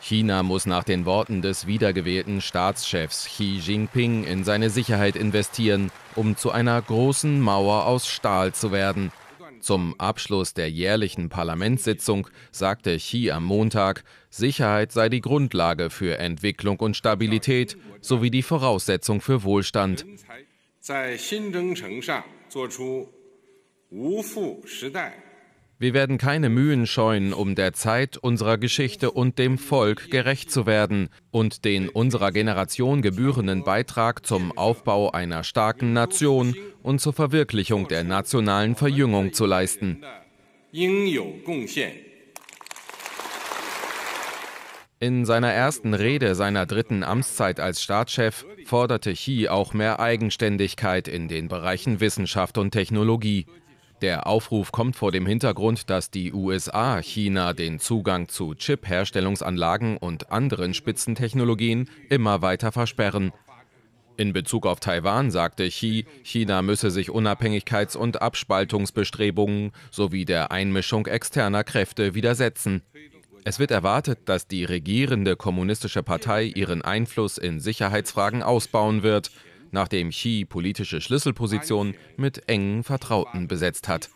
China muss nach den Worten des wiedergewählten Staatschefs Xi Jinping in seine Sicherheit investieren, um zu einer großen Mauer aus Stahl zu werden. Zum Abschluss der jährlichen Parlamentssitzung sagte Xi am Montag, Sicherheit sei die Grundlage für Entwicklung und Stabilität sowie die Voraussetzung für Wohlstand. Wir werden keine Mühen scheuen, um der Zeit, unserer Geschichte und dem Volk gerecht zu werden und den unserer Generation gebührenden Beitrag zum Aufbau einer starken Nation und zur Verwirklichung der nationalen Verjüngung zu leisten. In seiner ersten Rede seiner dritten Amtszeit als Staatschef forderte Xi auch mehr Eigenständigkeit in den Bereichen Wissenschaft und Technologie. Der Aufruf kommt vor dem Hintergrund, dass die USA China den Zugang zu Chip-Herstellungsanlagen und anderen Spitzentechnologien immer weiter versperren. In Bezug auf Taiwan sagte Xi, China müsse sich Unabhängigkeits- und Abspaltungsbestrebungen sowie der Einmischung externer Kräfte widersetzen. Es wird erwartet, dass die regierende kommunistische Partei ihren Einfluss in Sicherheitsfragen ausbauen wird nachdem Xi politische Schlüsselpositionen mit engen Vertrauten besetzt hat.